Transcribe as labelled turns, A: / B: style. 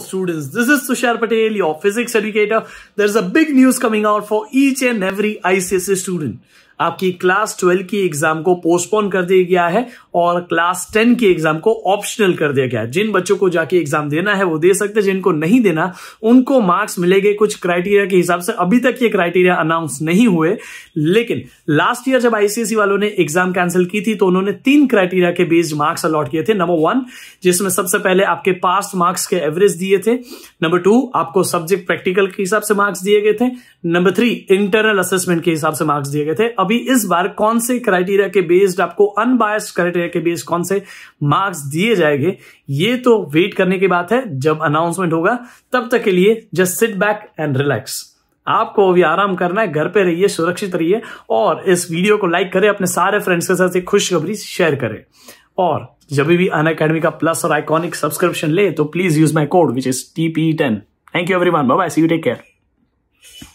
A: students, this is Sushar Patel, your physics educator. There's a big news coming out for each and every ICSE student. आपकी class twelve की exam को postpone कर दिया गया है और क्लास टेन की एग्जाम को ऑप्शनल कर दिया गया है जिन बच्चों को जाके एग्जाम देना है वो दे सकते हैं जिनको नहीं देना उनको मार्क्स मिलेंगे कुछ क्राइटेरिया के हिसाब से अभी तक ये क्राइटेरिया अनाउंस नहीं हुए लेकिन लास्ट ईयर जब आईसीएससी वालों ने एग्जाम कैंसिल की थी तो उन्होंने तीन क्राइटेरिया के बेस्ड मार्क्स अलॉट किए थे नंबर वन जिसमें सबसे पहले आपके पास मार्क्स के एवरेज दिए थे नंबर टू आपको सब्जेक्ट प्रैक्टिकल के हिसाब से मार्क्स दिए गए थे नंबर थ्री इंटरनल असेसमेंट के हिसाब से मार्क्स दिए गए थे अभी इस बार कौन से क्राइटेरिया के बेस्ड आपको अनबायस क्राइटेरिया के बेस्ड कौन से मार्क्स दिए जाएंगे ये तो वेट करने की बात है जब अनाउंसमेंट होगा तब तक के लिए just sit back and relax आपको अभी आराम करना है घर पे रहिए सुरक्षित रहिए और इस वीडियो को लाइक करें अपने सारे फ्रेंड्स के साथ एक खुशखबरी शेयर करें और जब भी अन अकेडमी का प्लस और आइकॉनिक सब्सक्रिप्शन ले तो please use my code which is TP ten thank you everyone bye see you take care